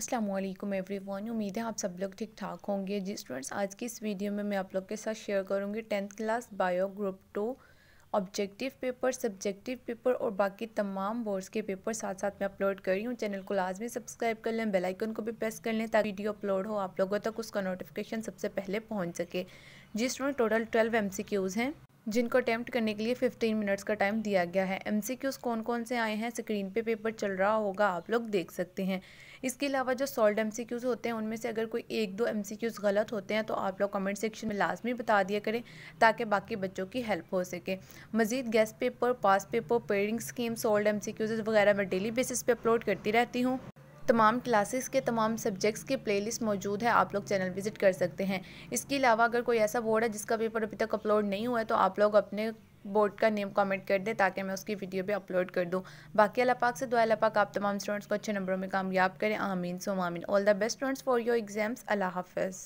अस्सलाम वालेकुम एवरीवन उम्मीद है आप सब लोग ठीक ठाक होंगे जी स्टूडेंट्स आज की इस वीडियो में मैं आप लोग के साथ शेयर करूंगी tenth class bio group two objective paper subjective paper और बाकी तमाम बोर्ड्स के पेपर साथ साथ मैं अपलोड कर रही हूँ चैनल को लाजमी सब्सक्राइब कर लें बेल आइकन को भी प्रेस कर लें ताकि वीडियो अपलोड हो आप लोगों तक उसका नोटिफिकेशन सबसे पहले पहुँच सके जी स्टूडेंट टोटल ट्वेल्व एम हैं जिनको अटैम्प्ट करने के लिए 15 मिनट्स का टाइम दिया गया है एम कौन कौन से आए हैं स्क्रीन पे पेपर चल रहा होगा आप लोग देख सकते हैं इसके अलावा जो सॉल्ड एम होते हैं उनमें से अगर कोई एक दो एम गलत होते हैं तो आप लोग कमेंट सेक्शन में लाजमी बता दिया करें ताकि बाकी बच्चों की हेल्प हो सके मजीद guess paper past paper pairing scheme solved एम वगैरह मैं डेली बेसिस पर अपलोड करती रहती हूँ तमाम क्लासेस के तमाम सब्जेक्ट्स प्ले प्लेलिस्ट मौजूद है आप लोग चैनल विजिट कर सकते हैं इसके अलावा अगर कोई ऐसा बोर्ड है जिसका पेपर अभी तक अपलोड नहीं हुआ है तो आप लोग अपने बोर्ड का नेम कमेंट कर दें ताकि मैं उसकी वीडियो भी अपलोड कर दूँ बाकी अल्लाह पाक से दुआ अलापाक पाक आप तमाम स्टूडेंट्स को अच्छे नंबरों में कामयाब करें आमीन आमीन all the best students for your exams अल्लाह हाफ़